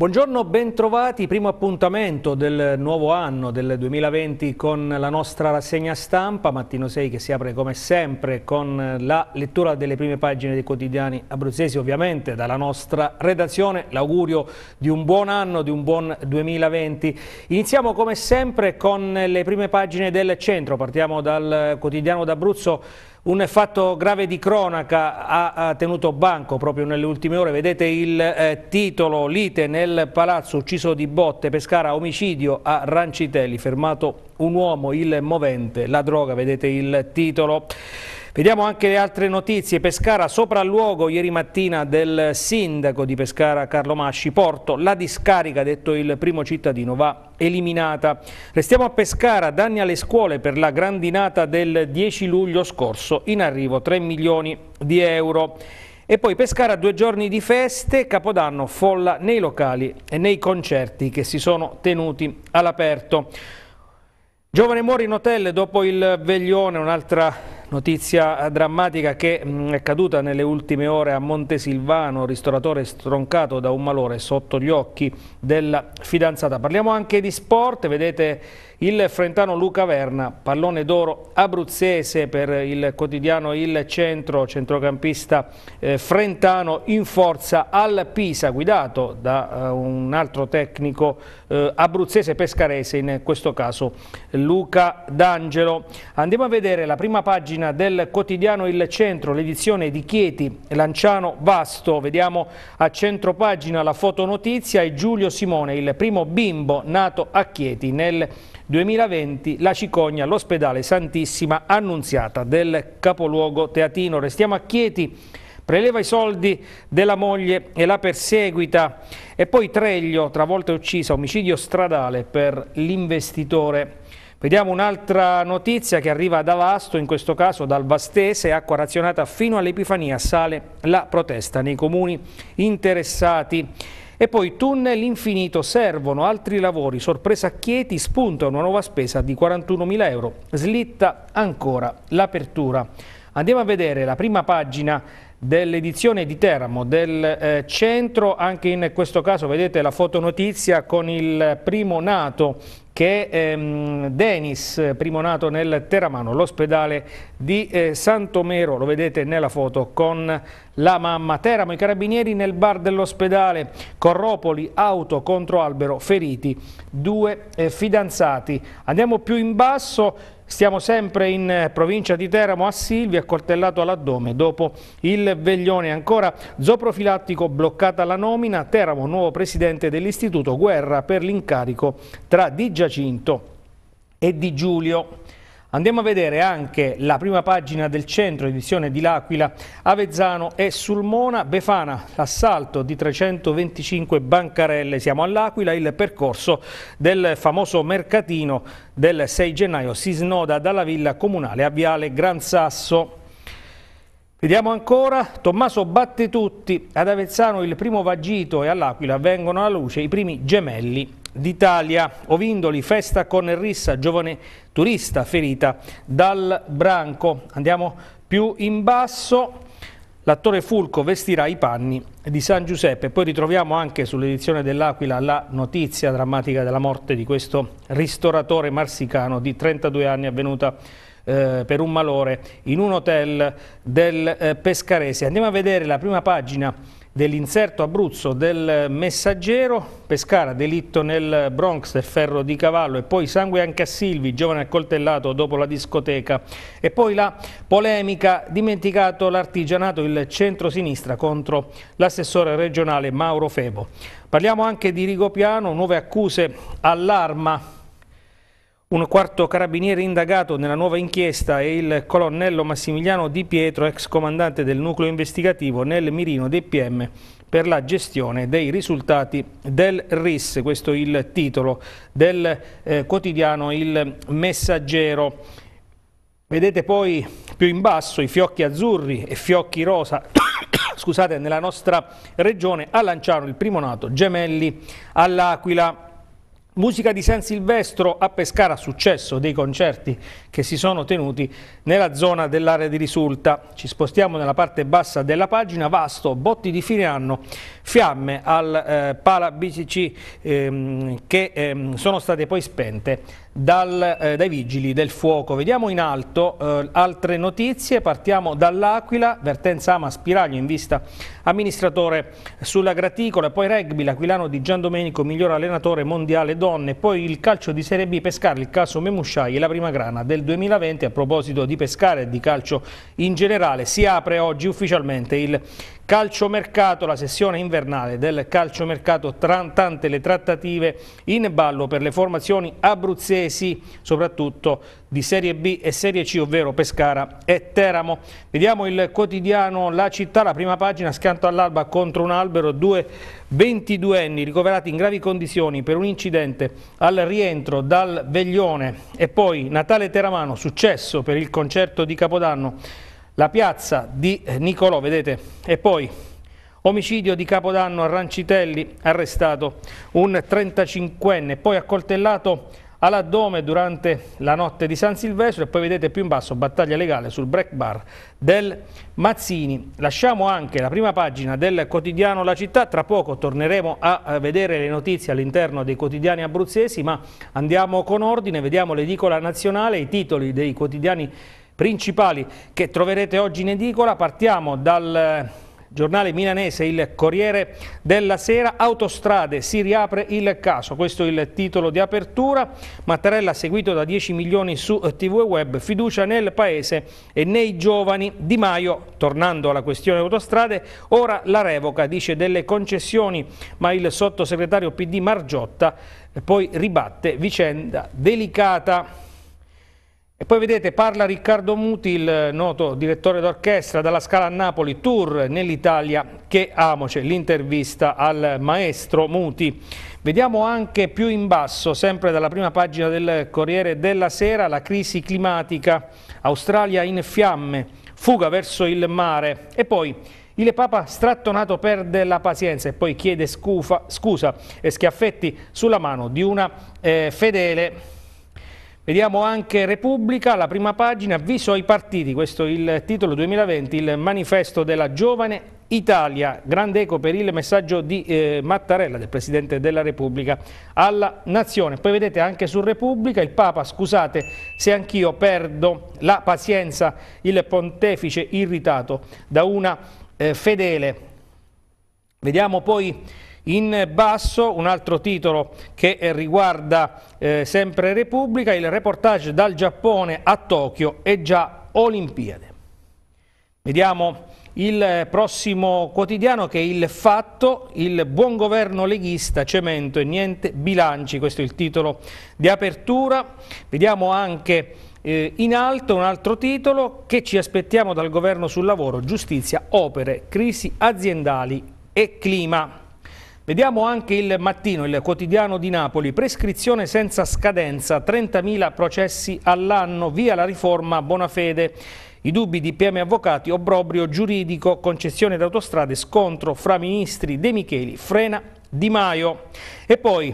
Buongiorno, bentrovati. Primo appuntamento del nuovo anno del 2020 con la nostra rassegna stampa, Mattino 6 che si apre come sempre con la lettura delle prime pagine dei quotidiani abruzzesi, ovviamente dalla nostra redazione. L'augurio di un buon anno, di un buon 2020. Iniziamo come sempre con le prime pagine del centro, partiamo dal quotidiano d'Abruzzo un fatto grave di cronaca ha tenuto banco proprio nelle ultime ore, vedete il eh, titolo Lite nel palazzo, ucciso di botte, Pescara, omicidio a Rancitelli, fermato un uomo, il movente, la droga, vedete il titolo. Vediamo anche le altre notizie. Pescara sopra il luogo ieri mattina del sindaco di Pescara Carlo Masci. Porto, la discarica, detto il primo cittadino, va eliminata. Restiamo a Pescara, danni alle scuole per la grandinata del 10 luglio scorso. In arrivo 3 milioni di euro. E poi Pescara due giorni di feste, Capodanno folla nei locali e nei concerti che si sono tenuti all'aperto. Giovane muore in hotel dopo il veglione, un'altra Notizia drammatica che mm, è caduta nelle ultime ore a Montesilvano, ristoratore stroncato da un malore sotto gli occhi della fidanzata. Parliamo anche di sport, vedete il frentano Luca Verna, pallone d'oro abruzzese per il quotidiano Il Centro, centrocampista eh, frentano in forza al Pisa, guidato da eh, un altro tecnico eh, abruzzese pescarese, in questo caso Luca D'Angelo. Andiamo a vedere la prima pagina pagina del quotidiano Il Centro, l'edizione di Chieti, Lanciano Vasto. Vediamo a centro pagina la fotonotizia e Giulio Simone, il primo bimbo nato a Chieti nel 2020 la cicogna all'ospedale Santissima Annunziata del capoluogo teatino. Restiamo a Chieti, preleva i soldi della moglie e la perseguita e poi Treglio, travolta e uccisa, omicidio stradale per l'investitore Vediamo un'altra notizia che arriva da Vasto, in questo caso dal Vastese, acqua razionata fino all'Epifania, sale la protesta nei comuni interessati. E poi tunnel infinito, servono altri lavori, sorpresa a Chieti, spunta una nuova spesa di 41.000 euro, slitta ancora l'apertura. Andiamo a vedere la prima pagina dell'edizione di Teramo del eh, centro, anche in questo caso vedete la fotonotizia con il primo nato che ehm, Denis, primo nato nel Teramano, l'ospedale di eh, Santomero, lo vedete nella foto con la mamma. Teramo, i carabinieri nel bar dell'ospedale, Corropoli, auto contro albero, feriti, due eh, fidanzati. Andiamo più in basso, Stiamo sempre in eh, provincia di Teramo a Silvia, accoltellato all'addome dopo il veglione. Ancora zooprofilattico, bloccata la nomina, Teramo nuovo presidente dell'istituto, guerra per l'incarico tra Di Giacinto e di Giulio. Andiamo a vedere anche la prima pagina del centro, edizione di L'Aquila, Avezzano e Sulmona, Befana, l'assalto di 325 bancarelle. Siamo all'Aquila, il percorso del famoso mercatino del 6 gennaio si snoda dalla villa comunale a Viale Gran Sasso. Vediamo ancora, Tommaso batte tutti, ad Avezzano il primo vagito e all'Aquila vengono alla luce i primi gemelli d'Italia. Ovindoli, festa con Rissa, giovane turista ferita dal branco. Andiamo più in basso. L'attore Fulco vestirà i panni di San Giuseppe. Poi ritroviamo anche sull'edizione dell'Aquila la notizia drammatica della morte di questo ristoratore marsicano di 32 anni avvenuta eh, per un malore in un hotel del eh, Pescarese. Andiamo a vedere la prima pagina dell'inserto Abruzzo del Messaggero, Pescara, delitto nel Bronx del ferro di cavallo e poi sangue anche a Silvi, giovane accoltellato dopo la discoteca e poi la polemica, dimenticato l'artigianato il centro-sinistra contro l'assessore regionale Mauro Febo. Parliamo anche di Rigopiano, nuove accuse all'arma un quarto carabiniere indagato nella nuova inchiesta è il colonnello Massimiliano Di Pietro, ex comandante del nucleo investigativo nel mirino dei PM per la gestione dei risultati del RIS, questo è il titolo del eh, quotidiano Il Messaggero. Vedete poi più in basso i fiocchi azzurri e fiocchi rosa scusate, nella nostra regione a Lanciano il primo nato, Gemelli all'Aquila. Musica di San Silvestro a Pescara, successo dei concerti che si sono tenuti nella zona dell'area di risulta. Ci spostiamo nella parte bassa della pagina, vasto, botti di fine anno, fiamme al eh, Pala BCC ehm, che ehm, sono state poi spente dal, eh, dai vigili del fuoco. Vediamo in alto eh, altre notizie, partiamo dall'Aquila, vertenza Ama Spiraglio in vista amministratore sulla graticola, poi rugby, l'Aquilano di Gian Domenico, miglior allenatore mondiale donne, poi il calcio di Serie B, Pescare, il caso Memusciai e la prima grana del 2020. A proposito di Pescare e di calcio in generale, si apre oggi ufficialmente il calciomercato, la sessione invernale del calciomercato, tante le trattative in ballo per le formazioni abruzzesi catanzesi, soprattutto di Serie B e Serie C, ovvero Pescara e Teramo. Vediamo il quotidiano La Città, la prima pagina, scanto all'alba contro un albero, due 22enni ricoverati in gravi condizioni per un incidente al rientro dal Veglione e poi Natale Teramano, successo per il concerto di Capodanno, la piazza di Nicolò, vedete, e poi Omicidio di Capodanno a Rancitelli, arrestato un 35enne, poi accoltellato all'addome durante la notte di San Silvestro e poi vedete più in basso battaglia legale sul break bar del Mazzini. Lasciamo anche la prima pagina del quotidiano La Città, tra poco torneremo a eh, vedere le notizie all'interno dei quotidiani abruzzesi, ma andiamo con ordine, vediamo l'edicola nazionale, i titoli dei quotidiani principali che troverete oggi in edicola. Partiamo dal eh, giornale milanese il Corriere della Sera, autostrade, si riapre il caso, questo è il titolo di apertura, Mattarella seguito da 10 milioni su TV e web, fiducia nel paese e nei giovani, Di Maio, tornando alla questione autostrade, ora la revoca, dice delle concessioni, ma il sottosegretario PD Margiotta eh, poi ribatte vicenda delicata. E poi vedete, parla Riccardo Muti, il noto direttore d'orchestra dalla Scala a Napoli, tour nell'Italia che amo, c'è l'intervista al maestro Muti. Vediamo anche più in basso, sempre dalla prima pagina del Corriere della Sera, la crisi climatica, Australia in fiamme, fuga verso il mare e poi il Papa strattonato perde la pazienza e poi chiede scufa, scusa e schiaffetti sulla mano di una eh, fedele Vediamo anche Repubblica, la prima pagina, avviso ai partiti, questo è il titolo 2020, il manifesto della giovane Italia, grande eco per il messaggio di eh, Mattarella, del Presidente della Repubblica, alla Nazione. Poi vedete anche su Repubblica il Papa, scusate se anch'io perdo la pazienza, il pontefice irritato da una eh, fedele. Vediamo poi in basso un altro titolo che eh, riguarda eh, sempre Repubblica, il reportage dal Giappone a Tokyo e già Olimpiade. Vediamo il eh, prossimo quotidiano che è il fatto, il buon governo leghista, cemento e niente bilanci, questo è il titolo di apertura. Vediamo anche eh, in alto un altro titolo che ci aspettiamo dal governo sul lavoro, giustizia, opere, crisi aziendali e clima. Vediamo anche il mattino, il quotidiano di Napoli, prescrizione senza scadenza, 30.000 processi all'anno, via la riforma Bonafede. I dubbi di PM Avvocati, obbrobrio giuridico, concessione d'autostrade, scontro fra ministri De Micheli, frena Di Maio. E poi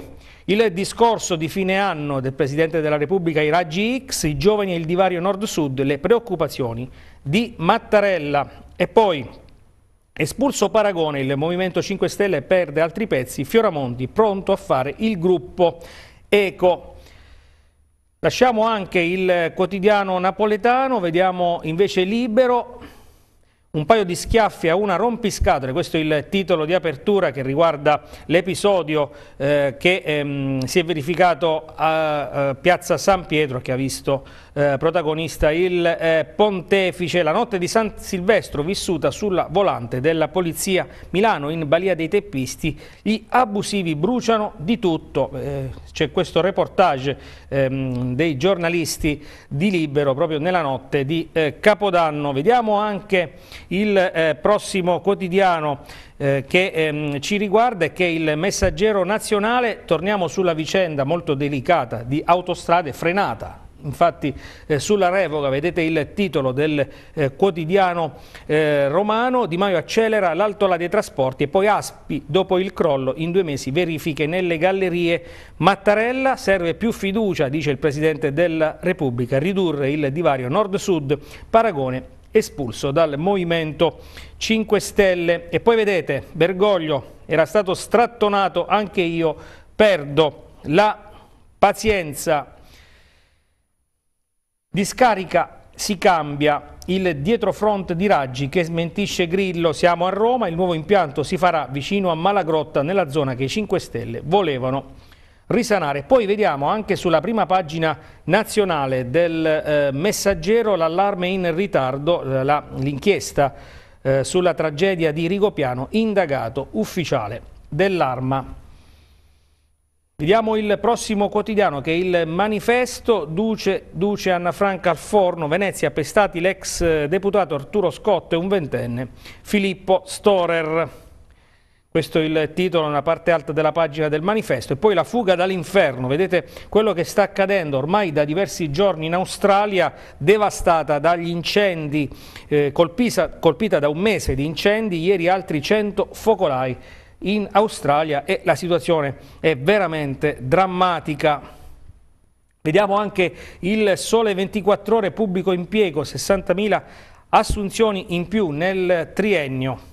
il discorso di fine anno del Presidente della Repubblica, i raggi X, i giovani e il divario nord-sud, le preoccupazioni di Mattarella. E poi Espulso Paragone, il Movimento 5 Stelle perde altri pezzi, Fioramondi pronto a fare il gruppo Eco. Lasciamo anche il quotidiano napoletano, vediamo invece Libero, un paio di schiaffi a una rompiscatole, questo è il titolo di apertura che riguarda l'episodio eh, che ehm, si è verificato a, a eh, Piazza San Pietro che ha visto eh, protagonista il eh, pontefice, la notte di San Silvestro vissuta sulla volante della Polizia Milano in Balia dei Teppisti, gli abusivi bruciano di tutto, eh, c'è questo reportage ehm, dei giornalisti di Libero proprio nella notte di eh, Capodanno, vediamo anche il eh, prossimo quotidiano che ehm, ci riguarda e che il messaggero nazionale, torniamo sulla vicenda molto delicata di autostrade frenata Infatti eh, sulla revoca vedete il titolo del eh, quotidiano eh, romano, Di Maio accelera l'altola dei trasporti e poi Aspi dopo il crollo in due mesi verifiche nelle gallerie Mattarella, serve più fiducia dice il Presidente della Repubblica, ridurre il divario nord-sud, paragone espulso dal Movimento 5 Stelle. E poi vedete, Bergoglio era stato strattonato, anche io perdo la pazienza Discarica si cambia il dietrofront di Raggi che smentisce Grillo. Siamo a Roma, il nuovo impianto si farà vicino a Malagrotta nella zona che i 5 Stelle volevano risanare. Poi vediamo anche sulla prima pagina nazionale del eh, messaggero l'allarme in ritardo, eh, l'inchiesta eh, sulla tragedia di Rigopiano, indagato ufficiale dell'arma Vediamo il prossimo quotidiano che è il manifesto Duce, Duce Anna Franca al forno, Venezia pestati l'ex deputato Arturo Scotto e un ventenne Filippo Storer. Questo è il titolo nella parte alta della pagina del manifesto e poi la fuga dall'inferno, vedete quello che sta accadendo ormai da diversi giorni in Australia devastata dagli incendi, eh, colpisa, colpita da un mese di incendi, ieri altri 100 focolai in Australia e la situazione è veramente drammatica. Vediamo anche il sole 24 ore pubblico impiego, 60.000 assunzioni in più nel triennio.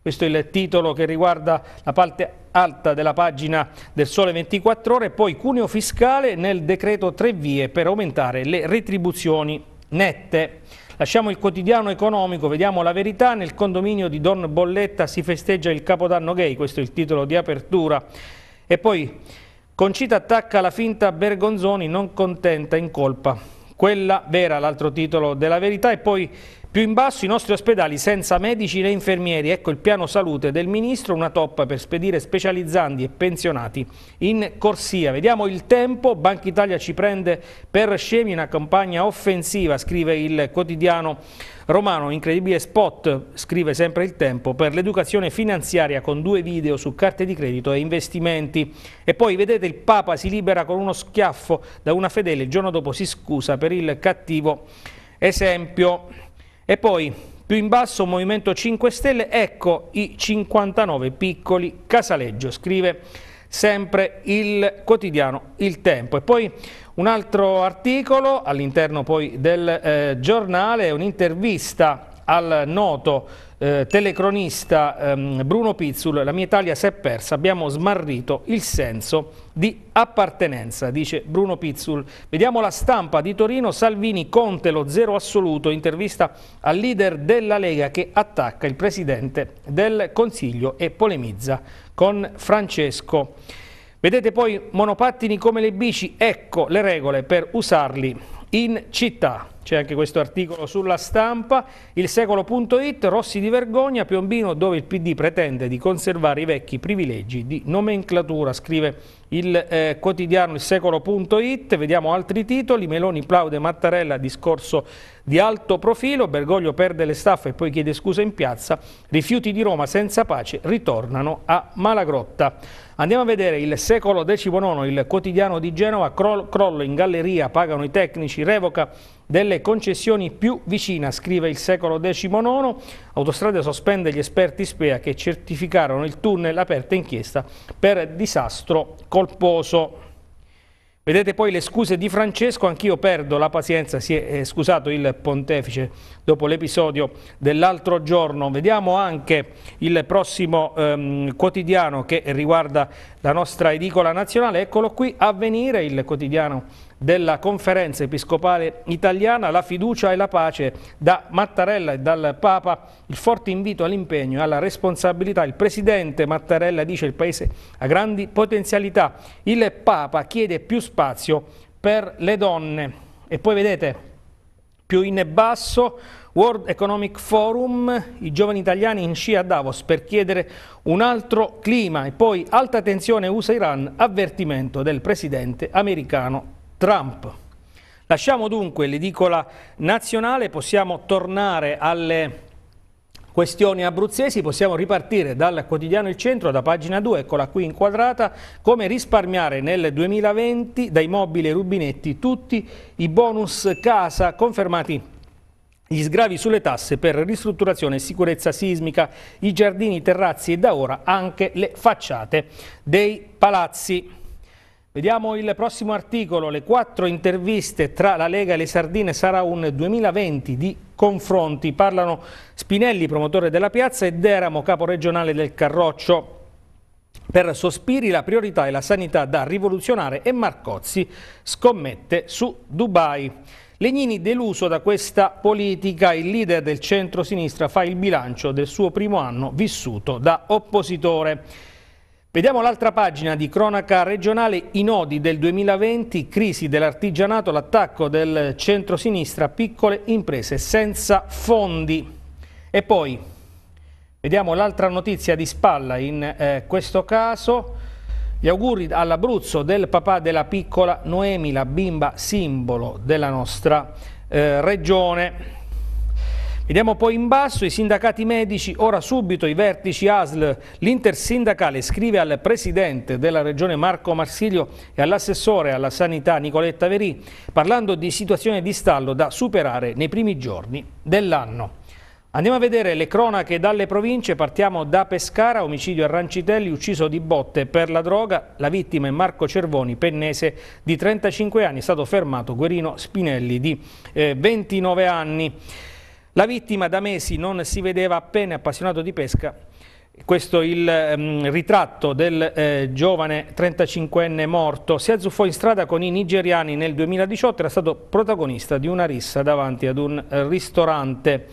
Questo è il titolo che riguarda la parte alta della pagina del sole 24 ore, poi cuneo fiscale nel decreto tre vie per aumentare le retribuzioni nette. Lasciamo il quotidiano economico, vediamo la verità. Nel condominio di Don Bolletta si festeggia il Capodanno gay, questo è il titolo di apertura. E poi Concita attacca la finta Bergonzoni, non contenta in colpa. Quella vera, l'altro titolo della verità. E poi più in basso i nostri ospedali senza medici né infermieri, ecco il piano salute del Ministro, una toppa per spedire specializzandi e pensionati in corsia. Vediamo il tempo, Banca Italia ci prende per scemi, una campagna offensiva, scrive il quotidiano romano, incredibile spot, scrive sempre il tempo, per l'educazione finanziaria con due video su carte di credito e investimenti. E poi vedete il Papa si libera con uno schiaffo da una fedele, il giorno dopo si scusa per il cattivo esempio. E poi più in basso Movimento 5 Stelle, ecco i 59 piccoli Casaleggio, scrive sempre il quotidiano Il Tempo. E poi un altro articolo all'interno poi del eh, giornale, un'intervista al noto eh, telecronista ehm, Bruno Pizzul, la mia Italia si è persa, abbiamo smarrito il senso di appartenenza, dice Bruno Pizzul. Vediamo la stampa di Torino, Salvini Conte lo zero assoluto, intervista al leader della Lega che attacca il presidente del Consiglio e polemizza con Francesco. Vedete poi monopattini come le bici, ecco le regole per usarli in città c'è anche questo articolo sulla stampa, il secolo.it, Rossi di vergogna, Piombino dove il PD pretende di conservare i vecchi privilegi di nomenclatura, scrive il eh, quotidiano il secolo.it, vediamo altri titoli, Meloni plaude Mattarella, discorso di alto profilo, Bergoglio perde le staffe e poi chiede scusa in piazza, rifiuti di Roma senza pace ritornano a Malagrotta. Andiamo a vedere il secolo XIX, il quotidiano di Genova, crollo in galleria, pagano i tecnici, revoca delle concessioni più vicina, scrive il secolo XIX. Autostrade sospende gli esperti SPEA che certificarono il tunnel aperto inchiesta per disastro colposo. Vedete poi le scuse di Francesco, anch'io perdo la pazienza, si è eh, scusato il pontefice dopo l'episodio dell'altro giorno. Vediamo anche il prossimo ehm, quotidiano che riguarda la nostra edicola nazionale, eccolo qui, Avvenire, il quotidiano della Conferenza Episcopale Italiana, la fiducia e la pace da Mattarella e dal Papa, il forte invito all'impegno e alla responsabilità. Il Presidente Mattarella dice che il Paese ha grandi potenzialità, il Papa chiede più spazio per le donne. E poi vedete, più in basso, World Economic Forum, i giovani italiani in scia a Davos per chiedere un altro clima e poi alta tensione USA-Iran, avvertimento del presidente americano Trump. Lasciamo dunque l'edicola nazionale, possiamo tornare alle questioni abruzzesi, possiamo ripartire dal quotidiano Il Centro, da pagina 2, eccola qui inquadrata, come risparmiare nel 2020 dai mobili e rubinetti tutti i bonus casa confermati gli sgravi sulle tasse per ristrutturazione e sicurezza sismica, i giardini, i terrazzi e da ora anche le facciate dei palazzi. Vediamo il prossimo articolo, le quattro interviste tra la Lega e le Sardine sarà un 2020 di confronti, parlano Spinelli, promotore della piazza, e Deramo, capo regionale del Carroccio. Per Sospiri la priorità è la sanità da rivoluzionare e Marcozzi scommette su Dubai. Legnini deluso da questa politica, il leader del centro-sinistra fa il bilancio del suo primo anno vissuto da oppositore. Vediamo l'altra pagina di cronaca regionale, i nodi del 2020, crisi dell'artigianato, l'attacco del centro-sinistra, piccole imprese senza fondi. E poi vediamo l'altra notizia di spalla, in eh, questo caso gli auguri all'Abruzzo del papà della piccola Noemi, la bimba simbolo della nostra eh, regione. Vediamo poi in basso i sindacati medici, ora subito i vertici ASL. L'intersindacale scrive al presidente della regione Marco Marsilio e all'assessore alla sanità Nicoletta Verì, parlando di situazione di stallo da superare nei primi giorni dell'anno. Andiamo a vedere le cronache dalle province, partiamo da Pescara, omicidio a Rancitelli, ucciso di botte per la droga, la vittima è Marco Cervoni, pennese di 35 anni, è stato fermato Guerino Spinelli di eh, 29 anni. La vittima da mesi non si vedeva appena appassionato di pesca. Questo è il um, ritratto del eh, giovane 35enne morto. Si azzuffò in strada con i nigeriani nel 2018, era stato protagonista di una rissa davanti ad un eh, ristorante.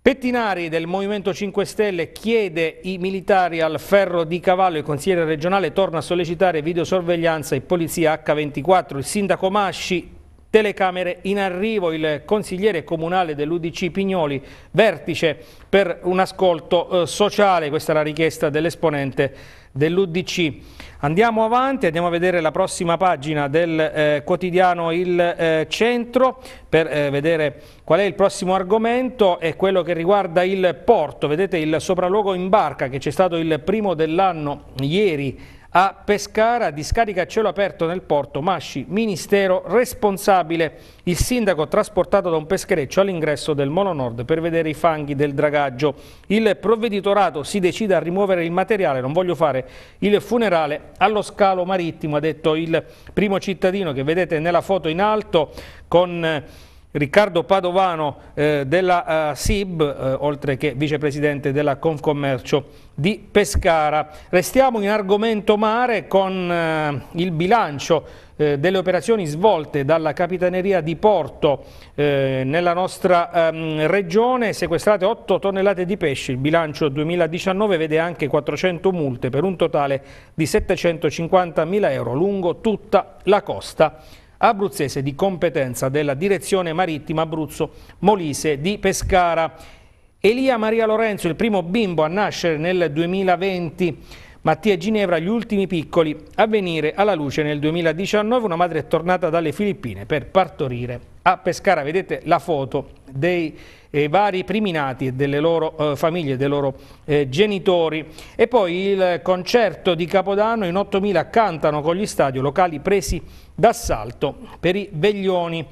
Pettinari del Movimento 5 Stelle chiede i militari al ferro di cavallo, il consigliere regionale torna a sollecitare videosorveglianza e polizia H24, il sindaco Masci telecamere in arrivo. Il consigliere comunale dell'Udc Pignoli, vertice per un ascolto eh, sociale, questa è la richiesta dell'esponente dell'Udc. Andiamo avanti, andiamo a vedere la prossima pagina del eh, quotidiano Il eh, Centro per eh, vedere qual è il prossimo argomento, è quello che riguarda il porto, vedete il sopralluogo in barca che c'è stato il primo dell'anno ieri a Pescara, discarica a cielo aperto nel porto, Masci, ministero responsabile, il sindaco trasportato da un peschereccio all'ingresso del Nord per vedere i fanghi del dragaggio. Il provveditorato si decide a rimuovere il materiale, non voglio fare il funerale allo scalo marittimo, ha detto il primo cittadino che vedete nella foto in alto con Riccardo Padovano eh, della eh, SIB, eh, oltre che vicepresidente della Confcommercio di Pescara. Restiamo in argomento mare con eh, il bilancio eh, delle operazioni svolte dalla Capitaneria di Porto eh, nella nostra ehm, regione, sequestrate 8 tonnellate di pesce. Il bilancio 2019 vede anche 400 multe per un totale di 750 mila euro lungo tutta la costa abruzzese di competenza della Direzione Marittima Abruzzo Molise di Pescara. Elia Maria Lorenzo, il primo bimbo a nascere nel 2020, Mattia Ginevra, gli ultimi piccoli a venire alla luce nel 2019, una madre è tornata dalle Filippine per partorire a Pescara. Vedete la foto dei i vari priminati e delle loro eh, famiglie, dei loro eh, genitori. E poi il concerto di Capodanno in 8.000 cantano con gli stadio locali presi d'assalto per i veglioni.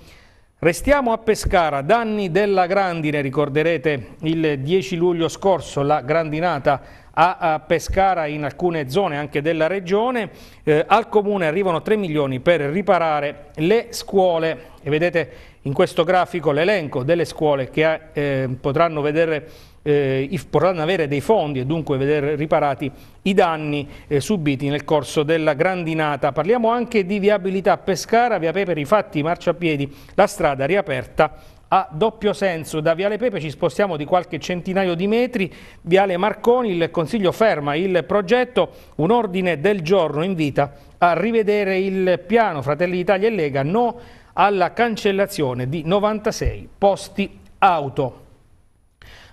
Restiamo a Pescara, danni della grandine, ricorderete il 10 luglio scorso la grandinata a Pescara in alcune zone anche della regione, eh, al comune arrivano 3 milioni per riparare le scuole e vedete in questo grafico l'elenco delle scuole che eh, potranno, vedere, eh, potranno, avere dei fondi e dunque vedere riparati i danni eh, subiti nel corso della grandinata. Parliamo anche di viabilità Pescara, via Pepe rifatti, marciapiedi, la strada riaperta a doppio senso. Da Viale Pepe ci spostiamo di qualche centinaio di metri, Viale Marconi, il Consiglio ferma il progetto, un ordine del giorno invita a rivedere il piano Fratelli d'Italia e Lega, no alla cancellazione di 96 posti auto.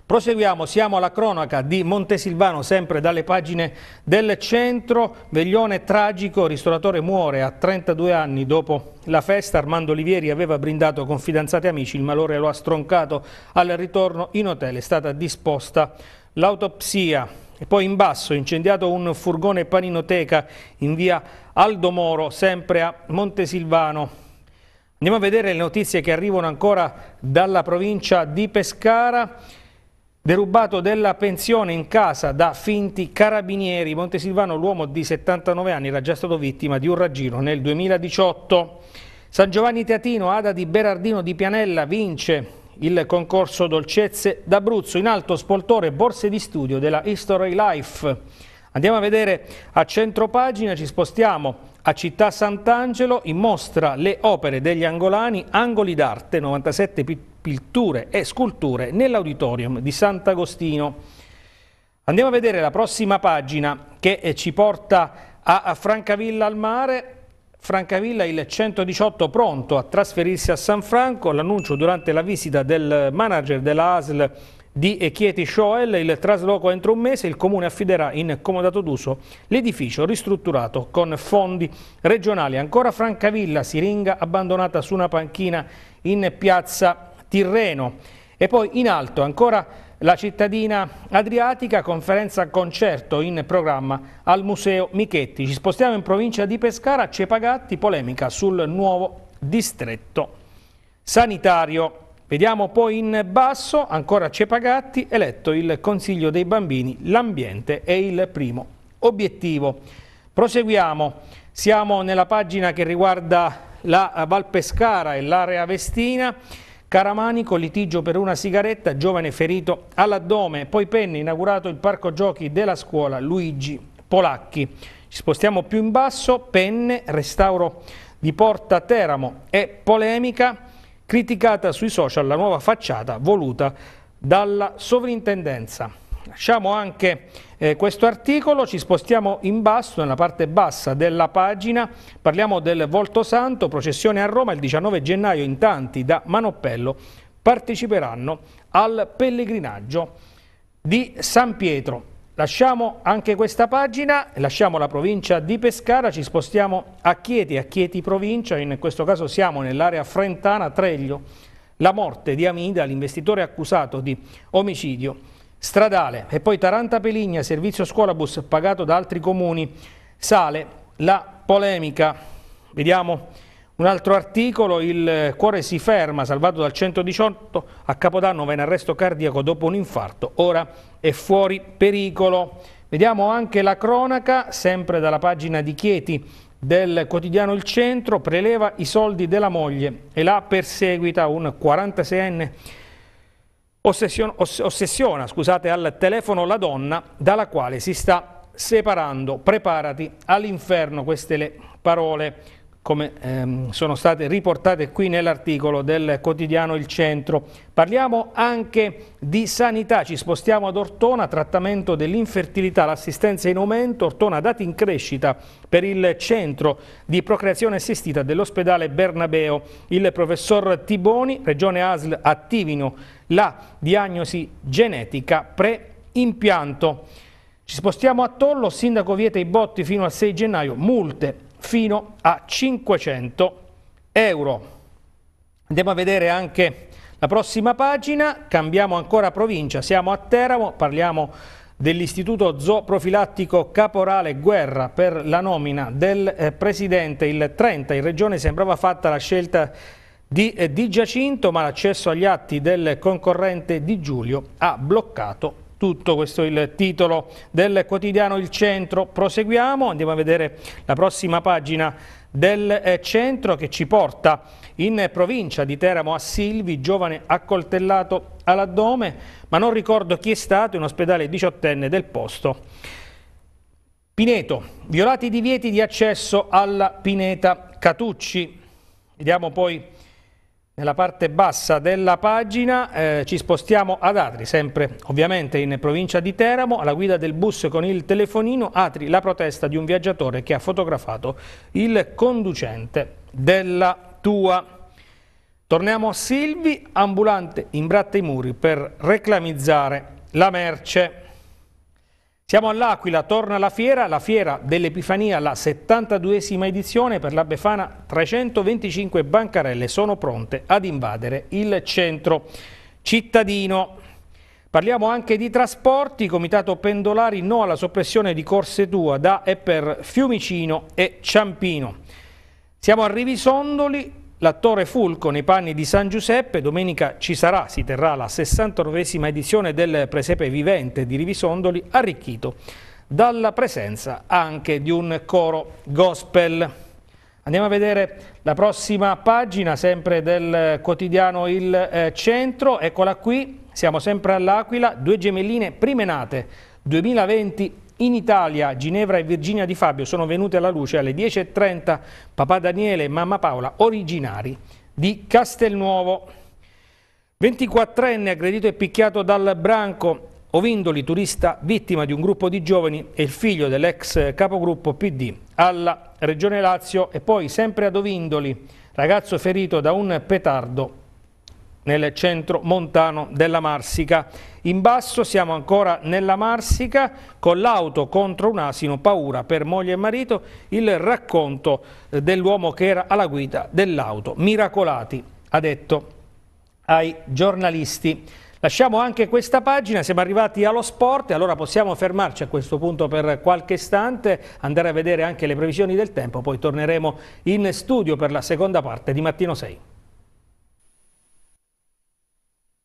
Proseguiamo, siamo alla cronaca di Montesilvano, sempre dalle pagine del centro. Veglione tragico, ristoratore muore a 32 anni dopo la festa. Armando Olivieri aveva brindato con fidanzati e amici, il malore lo ha stroncato. Al ritorno in hotel è stata disposta l'autopsia. E poi in basso, incendiato un furgone paninoteca in via Aldomoro, sempre a Montesilvano. Andiamo a vedere le notizie che arrivano ancora dalla provincia di Pescara. Derubato della pensione in casa da finti carabinieri, Montesilvano, l'uomo di 79 anni, era già stato vittima di un raggiro nel 2018. San Giovanni Teatino, Ada di Berardino di Pianella, vince il concorso Dolcezze d'Abruzzo, in alto spoltore borse di studio della History Life. Andiamo a vedere a centro pagina, ci spostiamo a Città Sant'Angelo, in mostra le opere degli angolani, angoli d'arte, 97 pitture e sculture nell'auditorium di Sant'Agostino. Andiamo a vedere la prossima pagina che eh, ci porta a Francavilla al mare, Francavilla il 118 pronto a trasferirsi a San Franco, l'annuncio durante la visita del manager della ASL di Chieti Scioel, il trasloco entro un mese, il Comune affiderà in comodato d'uso l'edificio ristrutturato con fondi regionali. Ancora Francavilla, siringa abbandonata su una panchina in piazza Tirreno. E poi in alto ancora la cittadina adriatica, conferenza concerto in programma al Museo Michetti. Ci spostiamo in provincia di Pescara, Cepagatti, polemica sul nuovo distretto sanitario. Vediamo poi in basso, ancora Cepagatti, eletto il Consiglio dei Bambini, l'ambiente è il primo obiettivo. Proseguiamo, siamo nella pagina che riguarda la Val Pescara e l'area Vestina, Caramanico, litigio per una sigaretta, giovane ferito all'addome, poi Penne, inaugurato il parco giochi della scuola Luigi Polacchi. Ci spostiamo più in basso, Penne, restauro di Porta Teramo e polemica, criticata sui social la nuova facciata voluta dalla sovrintendenza. Lasciamo anche eh, questo articolo, ci spostiamo in basso, nella parte bassa della pagina, parliamo del Volto Santo, processione a Roma il 19 gennaio in tanti da Manopello parteciperanno al pellegrinaggio di San Pietro. Lasciamo anche questa pagina, lasciamo la provincia di Pescara, ci spostiamo a Chieti, a Chieti provincia, in questo caso siamo nell'area frentana Treglio. La morte di Amida, l'investitore accusato di omicidio stradale. E poi Taranta Peligna, servizio scuolabus pagato da altri comuni. Sale la polemica. Vediamo un altro articolo, il cuore si ferma, salvato dal 118, a Capodanno va in arresto cardiaco dopo un infarto, ora è fuori pericolo. Vediamo anche la cronaca, sempre dalla pagina di Chieti del quotidiano Il Centro, preleva i soldi della moglie e la perseguita un 46enne. Ossessiona, ossessiona scusate, al telefono la donna dalla quale si sta separando. Preparati all'inferno, queste le parole come ehm, sono state riportate qui nell'articolo del quotidiano Il Centro. Parliamo anche di sanità, ci spostiamo ad Ortona, trattamento dell'infertilità, l'assistenza in aumento, Ortona dati in crescita per il centro di procreazione assistita dell'ospedale Bernabeo. Il professor Tiboni, Regione ASL, attivino la diagnosi genetica pre-impianto. Ci spostiamo a Tollo, Sindaco vieta i botti fino al 6 gennaio, multe fino a 500 euro. Andiamo a vedere anche la prossima pagina, cambiamo ancora provincia, siamo a Teramo, parliamo dell'Istituto Zooprofilattico Caporale Guerra per la nomina del eh, Presidente. Il 30 in Regione sembrava fatta la scelta di, eh, di Giacinto, ma l'accesso agli atti del concorrente di Giulio ha bloccato tutto, questo è il titolo del quotidiano Il Centro. Proseguiamo, andiamo a vedere la prossima pagina del eh, centro che ci porta in provincia di Teramo a Silvi, giovane accoltellato all'addome, ma non ricordo chi è stato, in ospedale diciottenne del posto. Pineto, violati i divieti di accesso alla Pineta Catucci. Vediamo poi nella parte bassa della pagina eh, ci spostiamo ad Atri, sempre ovviamente in provincia di Teramo, alla guida del bus con il telefonino Atri, la protesta di un viaggiatore che ha fotografato il conducente della tua. Torniamo a Silvi, ambulante in bratta ai muri per reclamizzare la merce. Siamo all'Aquila, torna la fiera, la fiera dell'Epifania, la 72esima edizione per la Befana, 325 bancarelle sono pronte ad invadere il centro cittadino. Parliamo anche di trasporti, Comitato Pendolari no alla soppressione di corse tua da e per Fiumicino e Ciampino. Siamo a Rivisondoli, L'attore Fulco nei panni di San Giuseppe domenica ci sarà, si terrà la 69esima edizione del Presepe Vivente di Rivisondoli arricchito dalla presenza anche di un coro gospel. Andiamo a vedere la prossima pagina sempre del quotidiano Il eh, Centro, eccola qui, siamo sempre all'Aquila, due gemelline prime nate, 2020 in Italia, Ginevra e Virginia Di Fabio sono venute alla luce alle 10.30. Papà Daniele e mamma Paola, originari di Castelnuovo. 24enne aggredito e picchiato dal branco. Ovindoli, turista vittima di un gruppo di giovani e il figlio dell'ex capogruppo PD alla Regione Lazio e poi sempre ad Ovindoli, ragazzo ferito da un petardo nel centro montano della Marsica. In basso siamo ancora nella Marsica con l'auto contro un asino, paura per moglie e marito, il racconto eh, dell'uomo che era alla guida dell'auto. Miracolati, ha detto ai giornalisti. Lasciamo anche questa pagina, siamo arrivati allo sport e allora possiamo fermarci a questo punto per qualche istante, andare a vedere anche le previsioni del tempo, poi torneremo in studio per la seconda parte di Mattino 6.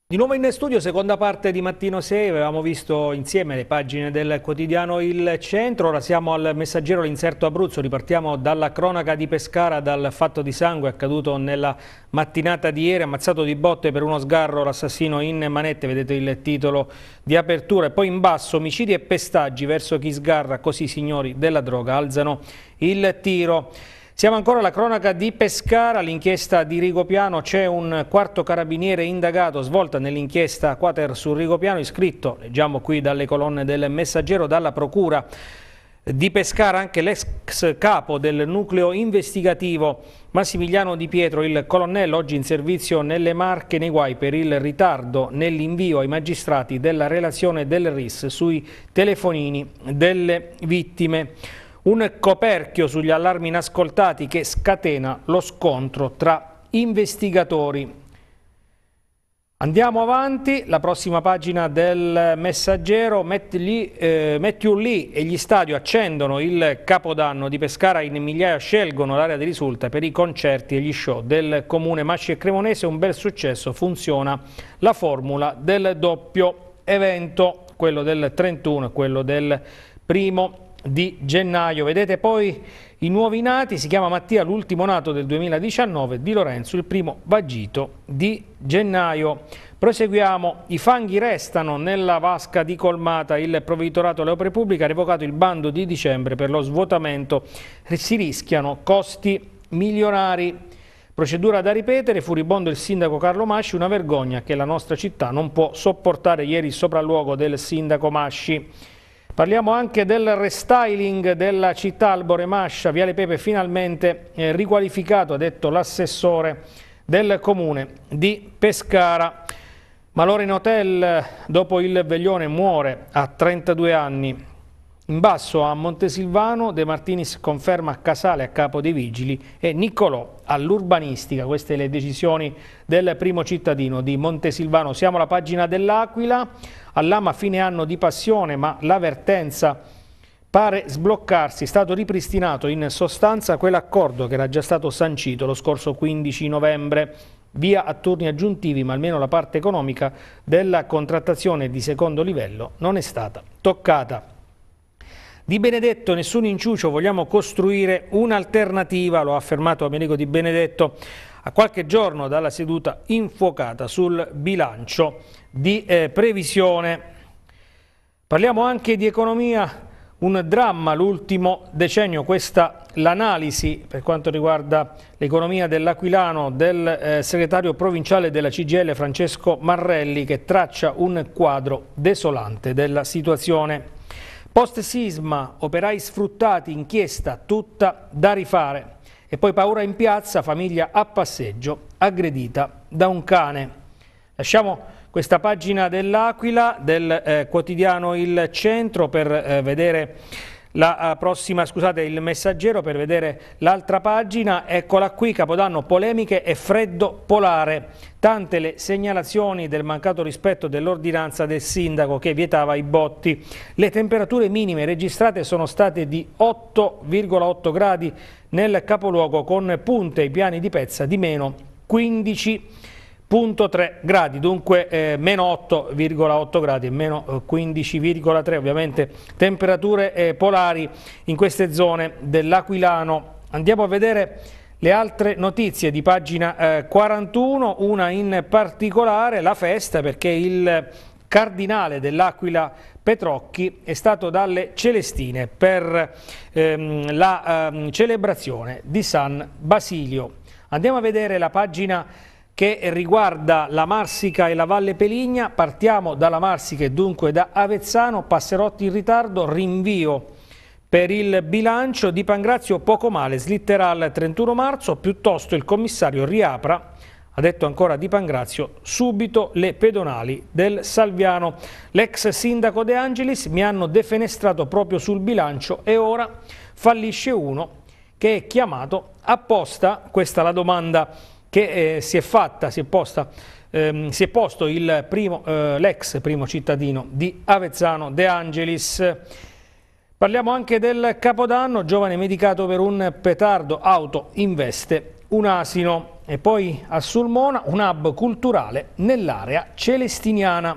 Di nuovo in studio, seconda parte di Mattino 6, avevamo visto insieme le pagine del quotidiano Il Centro, ora siamo al messaggero l'inserto Abruzzo, ripartiamo dalla cronaca di Pescara, dal fatto di sangue accaduto nella mattinata di ieri, ammazzato di botte per uno sgarro l'assassino in manette, vedete il titolo di apertura, e poi in basso omicidi e pestaggi verso chi sgarra, così signori della droga alzano il tiro. Siamo ancora alla cronaca di Pescara, l'inchiesta di Rigopiano, c'è un quarto carabiniere indagato svolta nell'inchiesta Quater su Rigopiano, iscritto, leggiamo qui dalle colonne del messaggero, dalla procura di Pescara anche l'ex capo del nucleo investigativo Massimiliano Di Pietro, il colonnello oggi in servizio nelle Marche nei guai per il ritardo nell'invio ai magistrati della relazione del RIS sui telefonini delle vittime. Un coperchio sugli allarmi inascoltati che scatena lo scontro tra investigatori. Andiamo avanti, la prossima pagina del messaggero, eh, Matthew lì e gli stadio accendono il capodanno di Pescara in migliaia, scelgono l'area di risulta per i concerti e gli show del comune Masci e Cremonese, un bel successo, funziona la formula del doppio evento, quello del 31 e quello del primo di gennaio. Vedete poi i nuovi nati, si chiama Mattia l'ultimo nato del 2019, Di Lorenzo il primo vagito di gennaio. Proseguiamo, i fanghi restano nella vasca di Colmata, il provveditorato alle opere pubbliche ha revocato il bando di dicembre per lo svuotamento, si rischiano costi milionari. Procedura da ripetere, furibondo il sindaco Carlo Masci, una vergogna che la nostra città non può sopportare ieri il sopralluogo del sindaco Masci. Parliamo anche del restyling della città Alboremascia, Viale Pepe finalmente eh, riqualificato, ha detto l'assessore del comune di Pescara. Malorin Hotel dopo il veglione muore a 32 anni. In basso a Montesilvano De Martinis conferma Casale a capo dei vigili e Niccolò all'urbanistica. Queste le decisioni del primo cittadino di Montesilvano. Siamo alla pagina dell'Aquila, all'ama fine anno di passione ma l'avvertenza pare sbloccarsi. È stato ripristinato in sostanza quell'accordo che era già stato sancito lo scorso 15 novembre via a turni aggiuntivi ma almeno la parte economica della contrattazione di secondo livello non è stata toccata. Di Benedetto nessun inciucio, vogliamo costruire un'alternativa, lo ha affermato Amerigo Di Benedetto a qualche giorno dalla seduta infuocata sul bilancio di eh, previsione. Parliamo anche di economia, un dramma l'ultimo decennio, questa l'analisi per quanto riguarda l'economia dell'Aquilano del eh, segretario provinciale della CGL Francesco Marrelli che traccia un quadro desolante della situazione. Post sisma, operai sfruttati, inchiesta tutta da rifare. E poi paura in piazza, famiglia a passeggio, aggredita da un cane. Lasciamo questa pagina dell'Aquila, del eh, quotidiano Il Centro, per eh, vedere la eh, prossima, scusate, il messaggero per vedere l'altra pagina, eccola qui, Capodanno polemiche e freddo polare. Tante le segnalazioni del mancato rispetto dell'ordinanza del sindaco che vietava i botti. Le temperature minime registrate sono state di 8,8 gradi nel capoluogo con punte e piani di pezza di meno 15 gradi. 0,3 gradi, dunque eh, meno 8,8 gradi e meno 15,3 eh, ovviamente temperature eh, polari in queste zone dell'Aquilano. Andiamo a vedere le altre notizie di pagina eh, 41, una in particolare, la festa perché il cardinale dell'Aquila Petrocchi è stato dalle Celestine per ehm, la ehm, celebrazione di San Basilio. Andiamo a vedere la pagina che riguarda la Marsica e la Valle Peligna. Partiamo dalla Marsica e dunque da Avezzano, Passerotti in ritardo, rinvio per il bilancio di Pangrazio poco male, slitterà il 31 marzo, piuttosto il commissario riapra ha detto ancora Di Pangrazio, subito le pedonali del Salviano. L'ex sindaco De Angelis mi hanno defenestrato proprio sul bilancio e ora fallisce uno che è chiamato apposta, questa la domanda, che eh, si è fatta, si è, posta, ehm, si è posto eh, l'ex eh, primo cittadino di Avezzano De Angelis. Parliamo anche del Capodanno, giovane medicato per un petardo auto investe un asino e poi a Sulmona un hub culturale nell'area celestiniana.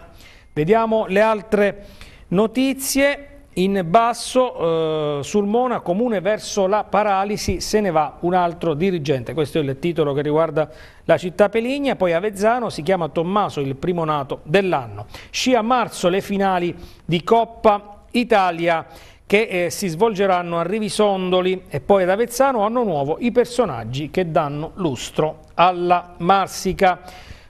Vediamo le altre notizie. In basso eh, sul Mona, comune verso la paralisi, se ne va un altro dirigente. Questo è il titolo che riguarda la città peligna. Poi Avezzano si chiama Tommaso, il primo nato dell'anno. Scia a marzo le finali di Coppa Italia che eh, si svolgeranno a Rivisondoli e poi ad Avezzano. hanno nuovo i personaggi che danno lustro alla Marsica.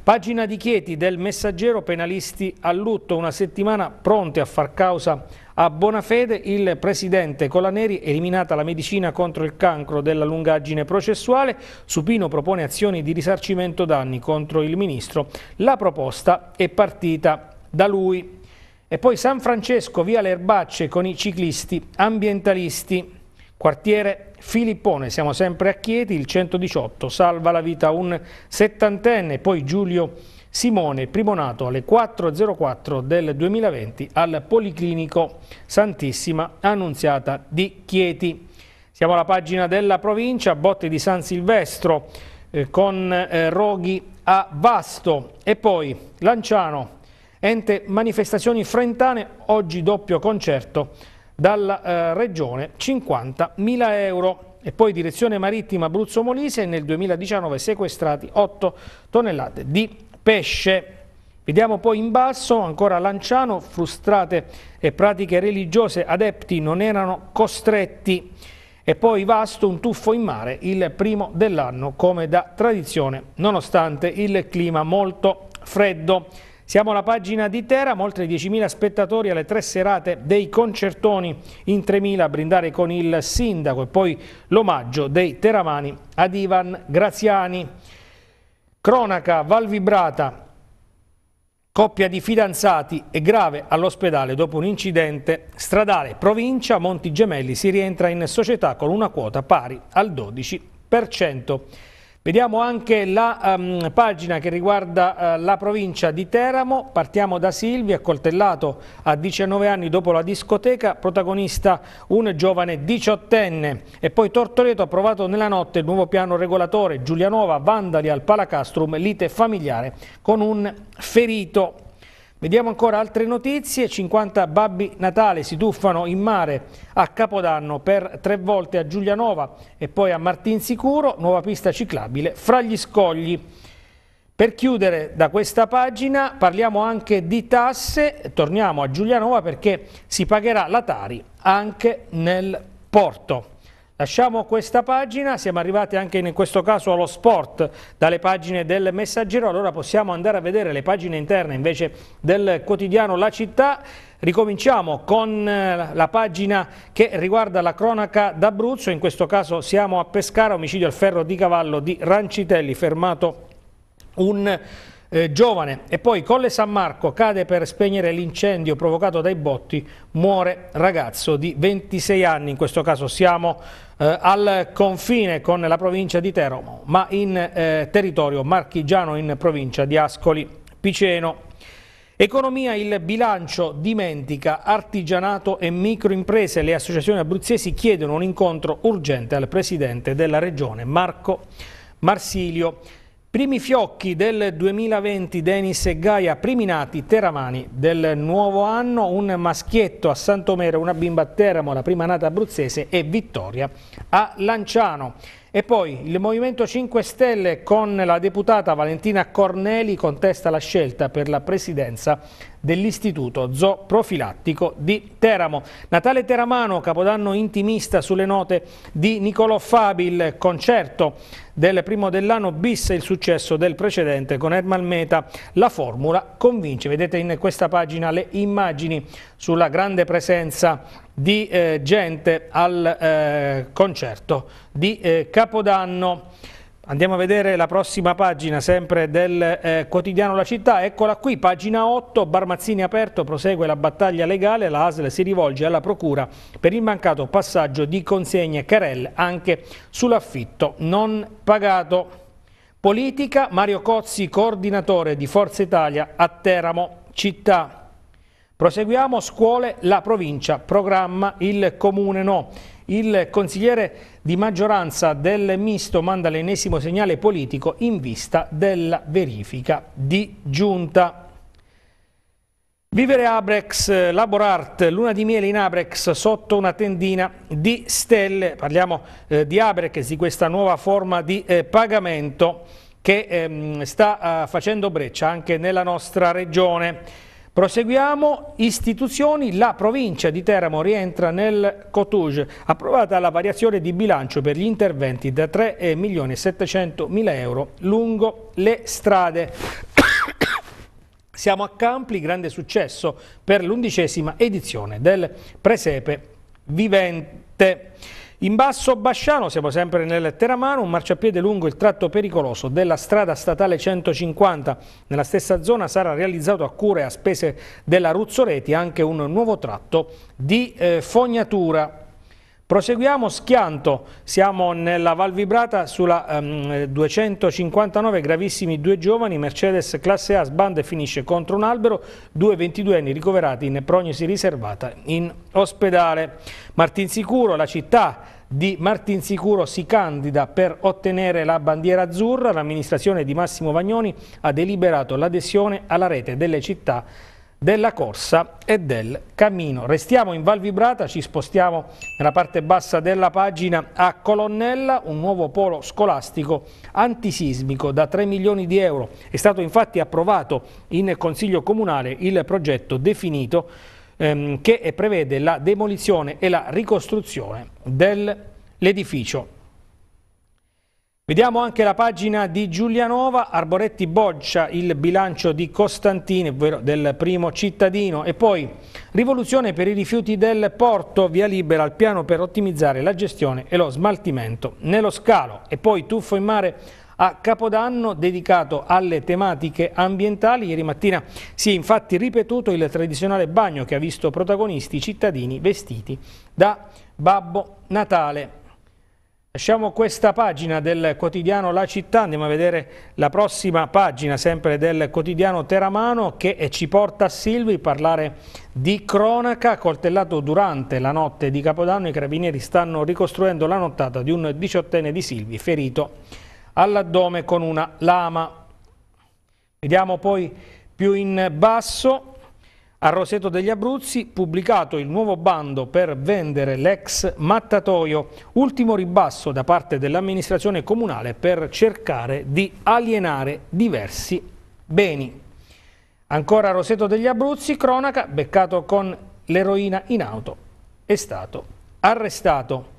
Pagina di Chieti del messaggero penalisti a lutto, una settimana pronte a far causa a buona fede il presidente Colaneri eliminata la medicina contro il cancro della lungaggine processuale, Supino propone azioni di risarcimento danni contro il ministro, la proposta è partita da lui. E poi San Francesco via le erbacce con i ciclisti ambientalisti. Quartiere Filippone, siamo sempre a Chieti, il 118, salva la vita un settantenne, poi Giulio Simone, primo nato alle 4.04 del 2020 al Policlinico Santissima Annunziata di Chieti. Siamo alla pagina della provincia, botte di San Silvestro eh, con eh, roghi a Vasto e poi Lanciano, ente manifestazioni frentane, oggi doppio concerto dalla eh, regione 50.000 euro e poi direzione marittima Abruzzo Molise nel 2019 sequestrati 8 tonnellate di pesce. Vediamo poi in basso, ancora Lanciano, frustrate e pratiche religiose, adepti non erano costretti. E poi vasto un tuffo in mare, il primo dell'anno, come da tradizione, nonostante il clima molto freddo. Siamo alla pagina di Teramo, oltre 10.000 spettatori alle tre serate dei concertoni in 3.000 a brindare con il sindaco e poi l'omaggio dei teramani ad Ivan Graziani. Cronaca Valvibrata, coppia di fidanzati è grave all'ospedale dopo un incidente stradale. Provincia Monti Gemelli si rientra in società con una quota pari al 12%. Vediamo anche la um, pagina che riguarda uh, la provincia di Teramo, partiamo da Silvia, accoltellato a 19 anni dopo la discoteca, protagonista un giovane diciottenne e poi Tortoreto ha approvato nella notte il nuovo piano regolatore, Giulianova, Vandali al Palacastrum, lite familiare con un ferito. Vediamo ancora altre notizie, 50 babbi natale si tuffano in mare a Capodanno per tre volte a Giulianova e poi a Martinsicuro, nuova pista ciclabile fra gli scogli. Per chiudere da questa pagina parliamo anche di tasse, torniamo a Giulianova perché si pagherà la Tari anche nel porto. Lasciamo questa pagina, siamo arrivati anche in questo caso allo sport dalle pagine del Messaggero, allora possiamo andare a vedere le pagine interne invece del quotidiano La Città. Ricominciamo con eh, la pagina che riguarda la cronaca d'Abruzzo, in questo caso siamo a Pescara, omicidio al ferro di cavallo di Rancitelli, fermato un eh, giovane. E poi Colle San Marco cade per spegnere l'incendio provocato dai botti, muore ragazzo di 26 anni, in questo caso siamo eh, al confine con la provincia di Teramo, ma in eh, territorio marchigiano in provincia di Ascoli Piceno. Economia, il bilancio dimentica artigianato e microimprese. Le associazioni abruzzesi chiedono un incontro urgente al presidente della regione Marco Marsilio. Primi fiocchi del 2020, Denis e Gaia, primi nati, teramani del nuovo anno, un maschietto a Sant'Omero, una bimba a Teramo, la prima nata abruzzese e Vittoria a Lanciano. E poi il Movimento 5 Stelle con la deputata Valentina Corneli contesta la scelta per la presidenza dell'Istituto Zooprofilattico di Teramo. Natale Teramano, capodanno intimista sulle note di Nicolò Fabi, il concerto del primo dell'anno bis il successo del precedente con Ermal Meta. La formula convince, vedete in questa pagina le immagini sulla grande presenza di eh, gente al eh, concerto di eh, Capodanno. Andiamo a vedere la prossima pagina, sempre del eh, quotidiano La Città. Eccola qui, pagina 8, Barmazzini aperto, prosegue la battaglia legale, la ASL si rivolge alla Procura per il mancato passaggio di consegne Carel anche sull'affitto non pagato. Politica, Mario Cozzi, coordinatore di Forza Italia a Teramo, città. Proseguiamo, scuole, la provincia, programma, il comune no. Il consigliere di maggioranza del misto manda l'ennesimo segnale politico in vista della verifica di giunta. Vivere Abrex, Laborart, luna di miele in Abrex sotto una tendina di stelle. Parliamo eh, di Abrex, di questa nuova forma di eh, pagamento che ehm, sta eh, facendo breccia anche nella nostra regione. Proseguiamo, istituzioni, la provincia di Teramo rientra nel Cotuge, approvata la variazione di bilancio per gli interventi da 3.700.000 euro lungo le strade. Siamo a Campli, grande successo per l'undicesima edizione del Presepe Vivente. In basso Basciano, siamo sempre nel Teramano, un marciapiede lungo il tratto pericoloso della strada statale 150. Nella stessa zona sarà realizzato a cure e a spese della Ruzzoreti anche un nuovo tratto di eh, fognatura. Proseguiamo schianto, siamo nella Val Vibrata sulla um, ehm, 259, gravissimi due giovani, Mercedes classe A sbanda e finisce contro un albero, due 22 anni ricoverati in prognosi riservata in ospedale. Martinsicuro, la città di Martinsicuro si candida per ottenere la bandiera azzurra, l'amministrazione di Massimo Vagnoni ha deliberato l'adesione alla rete delle città della corsa e del cammino. Restiamo in Val Vibrata, ci spostiamo nella parte bassa della pagina a Colonnella, un nuovo polo scolastico antisismico da 3 milioni di euro. È stato infatti approvato in Consiglio Comunale il progetto definito ehm, che prevede la demolizione e la ricostruzione dell'edificio. Vediamo anche la pagina di Giulianova, Arboretti boccia il bilancio di Costantini, ovvero del primo cittadino, e poi rivoluzione per i rifiuti del porto, via libera al piano per ottimizzare la gestione e lo smaltimento nello scalo, e poi tuffo in mare a Capodanno dedicato alle tematiche ambientali. Ieri mattina si è infatti ripetuto il tradizionale bagno che ha visto protagonisti cittadini vestiti da Babbo Natale. Lasciamo questa pagina del quotidiano La Città, andiamo a vedere la prossima pagina sempre del quotidiano Teramano che eh, ci porta a Silvi a parlare di cronaca coltellato durante la notte di Capodanno. I carabinieri stanno ricostruendo la nottata di un diciottenne di Silvi ferito all'addome con una lama. Vediamo poi più in basso a Roseto degli Abruzzi pubblicato il nuovo bando per vendere l'ex mattatoio, ultimo ribasso da parte dell'amministrazione comunale per cercare di alienare diversi beni. Ancora a Roseto degli Abruzzi, cronaca, beccato con l'eroina in auto, è stato arrestato.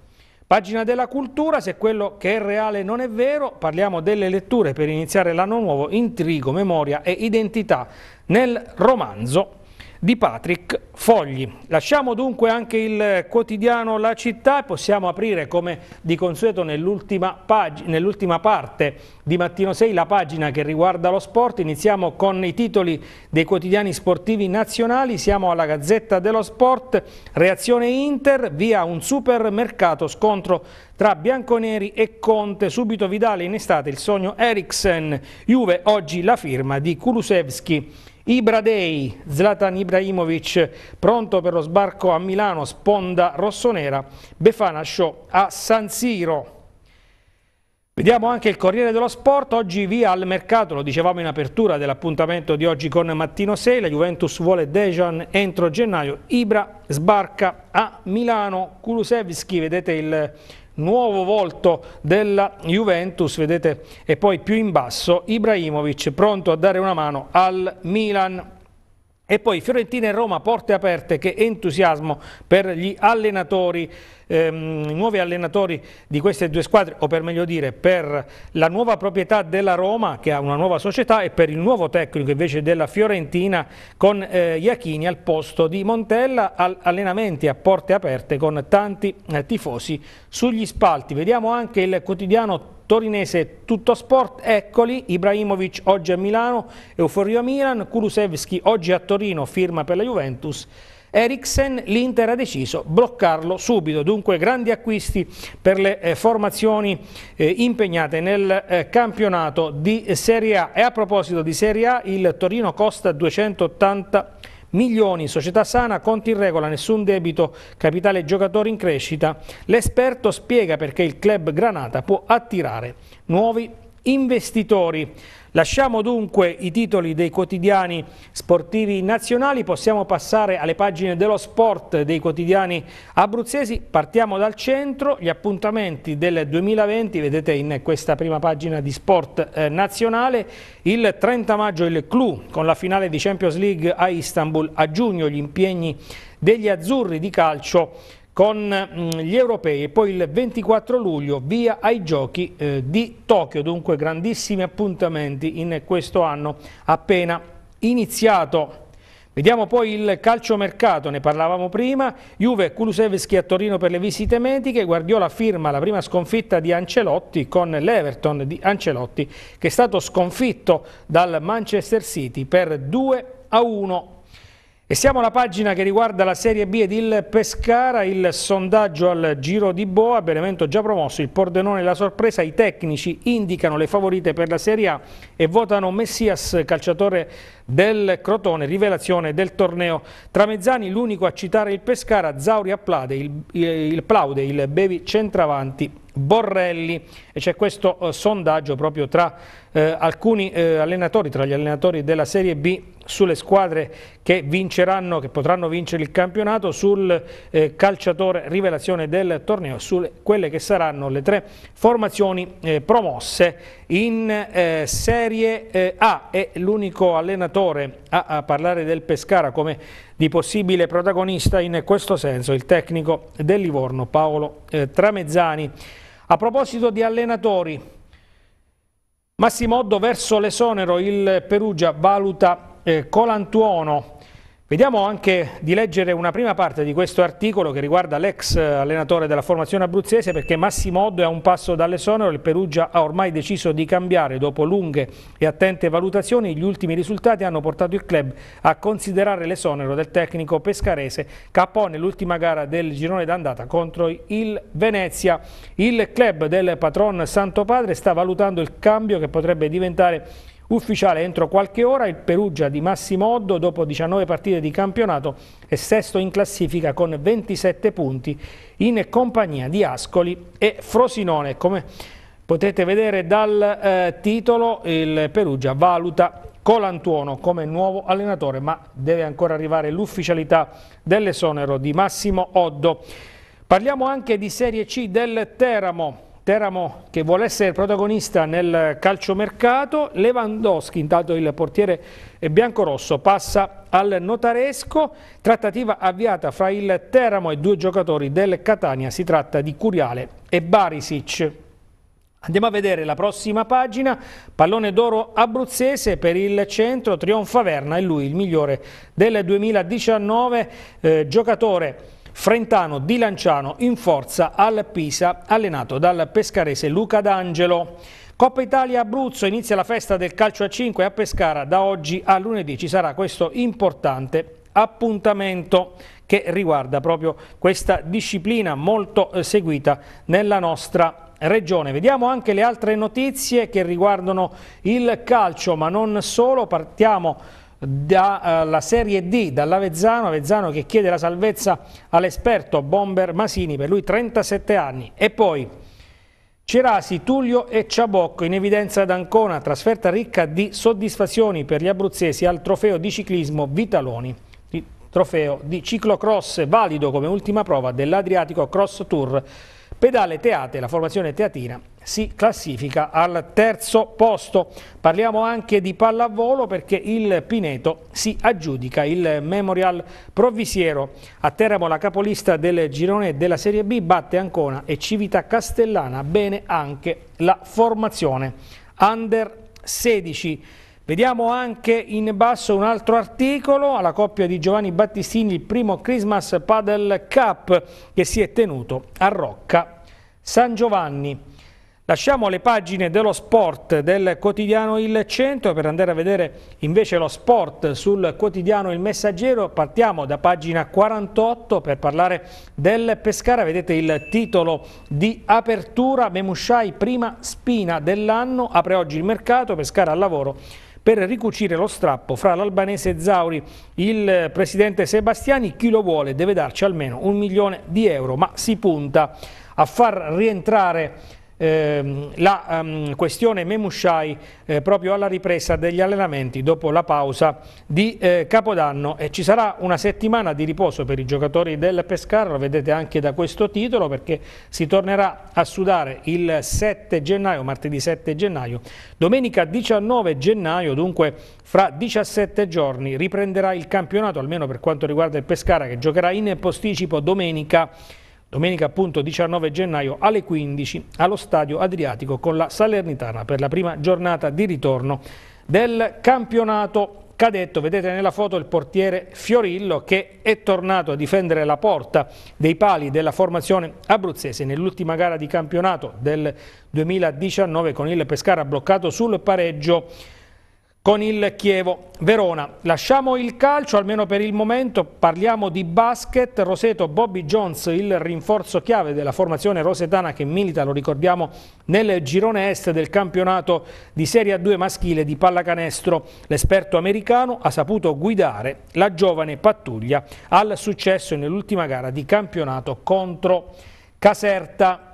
Pagina della cultura, se quello che è reale non è vero, parliamo delle letture per iniziare l'anno nuovo, intrigo, memoria e identità nel romanzo di Patrick Fogli. Lasciamo dunque anche il quotidiano La Città e possiamo aprire come di consueto nell'ultima nell parte di Mattino 6 la pagina che riguarda lo sport. Iniziamo con i titoli dei quotidiani sportivi nazionali, siamo alla Gazzetta dello Sport, reazione Inter, via un supermercato, scontro tra Bianconeri e Conte, subito Vidale in estate, il sogno Eriksen, Juve oggi la firma di Kulusevski. Ibra Day, Zlatan Ibrahimovic pronto per lo sbarco a Milano, sponda rossonera, Befana Show a San Siro. Vediamo anche il Corriere dello Sport, oggi via al mercato, lo dicevamo in apertura dell'appuntamento di oggi con Mattino 6, la Juventus vuole Dejan entro gennaio, Ibra sbarca a Milano, Kulusevski, vedete il nuovo volto della Juventus, vedete, e poi più in basso Ibrahimovic pronto a dare una mano al Milan. E poi Fiorentina e Roma, porte aperte, che entusiasmo per gli allenatori, ehm, nuovi allenatori di queste due squadre, o per meglio dire per la nuova proprietà della Roma, che ha una nuova società, e per il nuovo tecnico invece della Fiorentina, con eh, Iachini al posto di Montella, al allenamenti a porte aperte con tanti eh, tifosi sugli spalti. Vediamo anche il quotidiano Torinese tutto sport, eccoli, Ibrahimovic oggi a Milano, Euforio a Milan, Kulusevski oggi a Torino, firma per la Juventus, Eriksen l'Inter ha deciso bloccarlo subito, dunque grandi acquisti per le eh, formazioni eh, impegnate nel eh, campionato di Serie A e a proposito di Serie A il Torino costa 280 milioni milioni, società sana, conti in regola, nessun debito, capitale giocatori in crescita. L'esperto spiega perché il club Granata può attirare nuovi investitori. Lasciamo dunque i titoli dei quotidiani sportivi nazionali, possiamo passare alle pagine dello sport dei quotidiani abruzzesi, partiamo dal centro, gli appuntamenti del 2020, vedete in questa prima pagina di sport eh, nazionale, il 30 maggio il Clou con la finale di Champions League a Istanbul, a giugno gli impegni degli azzurri di calcio con mm, gli europei e poi il 24 luglio via ai giochi eh, di Tokyo, dunque grandissimi appuntamenti in questo anno appena iniziato. Vediamo poi il calciomercato, ne parlavamo prima, Juve Kulusevski a Torino per le visite mediche, Guardiola firma la prima sconfitta di Ancelotti con l'Everton di Ancelotti che è stato sconfitto dal Manchester City per 2 a 1 e siamo alla pagina che riguarda la Serie B ed il Pescara, il sondaggio al Giro di Boa, Benevento già promosso, il Pordenone la sorpresa, i tecnici indicano le favorite per la Serie A e votano Messias, calciatore del Crotone, rivelazione del torneo. Tramezzani l'unico a citare il Pescara, Zauri applaude, il, il, plaude, il Bevi centravanti, Borrelli e c'è questo eh, sondaggio proprio tra eh, alcuni eh, allenatori, tra gli allenatori della Serie B sulle squadre che vinceranno, che potranno vincere il campionato, sul eh, calciatore rivelazione del torneo, su quelle che saranno le tre formazioni eh, promosse in eh, Serie eh, A. E l'unico allenatore a, a, parlare del Pescara come di possibile protagonista in questo senso, il tecnico del Livorno Paolo eh, Tramezzani. A proposito di allenatori, Massimo Oddo verso l'esonero, il Perugia valuta eh, Colantuono Vediamo anche di leggere una prima parte di questo articolo che riguarda l'ex allenatore della formazione abruzzese perché Massimo Oddo è a un passo dall'esonero, il Perugia ha ormai deciso di cambiare dopo lunghe e attente valutazioni, gli ultimi risultati hanno portato il club a considerare l'esonero del tecnico pescarese capò nell'ultima gara del girone d'andata contro il Venezia. Il club del patron Santo Padre sta valutando il cambio che potrebbe diventare Ufficiale entro qualche ora il Perugia di Massimo Oddo dopo 19 partite di campionato è sesto in classifica con 27 punti in compagnia di Ascoli e Frosinone. Come potete vedere dal eh, titolo il Perugia valuta Colantuono come nuovo allenatore ma deve ancora arrivare l'ufficialità dell'esonero di Massimo Oddo. Parliamo anche di Serie C del Teramo Teramo che vuole essere protagonista nel calciomercato, Lewandowski, intanto il portiere biancorosso, passa al notaresco, trattativa avviata fra il Teramo e due giocatori del Catania, si tratta di Curiale e Barisic. Andiamo a vedere la prossima pagina, pallone d'oro abruzzese per il centro, Trionfa Verna, è lui il migliore del 2019, eh, giocatore Frentano di Lanciano in forza al Pisa, allenato dal pescarese Luca D'Angelo. Coppa Italia Abruzzo inizia la festa del calcio a 5 a Pescara, da oggi a lunedì ci sarà questo importante appuntamento che riguarda proprio questa disciplina molto eh, seguita nella nostra regione. Vediamo anche le altre notizie che riguardano il calcio, ma non solo, partiamo dalla eh, Serie D, dall'Avezzano, Avezzano che chiede la salvezza all'esperto Bomber Masini, per lui 37 anni. E poi Cerasi, Tullio e Ciabocco in evidenza ad Ancona, trasferta ricca di soddisfazioni per gli abruzzesi al trofeo di ciclismo Vitaloni, trofeo di ciclocross valido come ultima prova dell'Adriatico Cross Tour Pedale Teate, la formazione teatina, si classifica al terzo posto. Parliamo anche di pallavolo perché il Pineto si aggiudica il Memorial Provvisiero. A Teramo la capolista del girone della Serie B batte Ancona e Civita Castellana, bene anche la formazione under 16. Vediamo anche in basso un altro articolo alla coppia di Giovanni Battistini, il primo Christmas Paddle Cup che si è tenuto a Rocca San Giovanni. Lasciamo le pagine dello sport del quotidiano Il Centro per andare a vedere invece lo sport sul quotidiano Il Messaggero. Partiamo da pagina 48 per parlare del Pescara. Vedete il titolo di apertura Memusciai prima spina dell'anno. Apre oggi il mercato, Pescara al lavoro per ricucire lo strappo fra l'albanese Zauri. Il presidente Sebastiani, chi lo vuole, deve darci almeno un milione di euro, ma si punta a far rientrare eh, la um, questione Memushai eh, proprio alla ripresa degli allenamenti dopo la pausa di eh, Capodanno e ci sarà una settimana di riposo per i giocatori del Pescara, lo vedete anche da questo titolo perché si tornerà a sudare il 7 gennaio, martedì 7 gennaio, domenica 19 gennaio dunque fra 17 giorni riprenderà il campionato almeno per quanto riguarda il Pescara che giocherà in posticipo domenica Domenica appunto 19 gennaio alle 15 allo Stadio Adriatico con la Salernitana per la prima giornata di ritorno del campionato cadetto. Vedete nella foto il portiere Fiorillo che è tornato a difendere la porta dei pali della formazione abruzzese nell'ultima gara di campionato del 2019 con il Pescara bloccato sul pareggio con il Chievo Verona. Lasciamo il calcio, almeno per il momento, parliamo di basket. Roseto Bobby Jones, il rinforzo chiave della formazione rosetana che milita, lo ricordiamo, nel girone est del campionato di Serie A2 maschile di pallacanestro. L'esperto americano ha saputo guidare la giovane pattuglia al successo nell'ultima gara di campionato contro Caserta.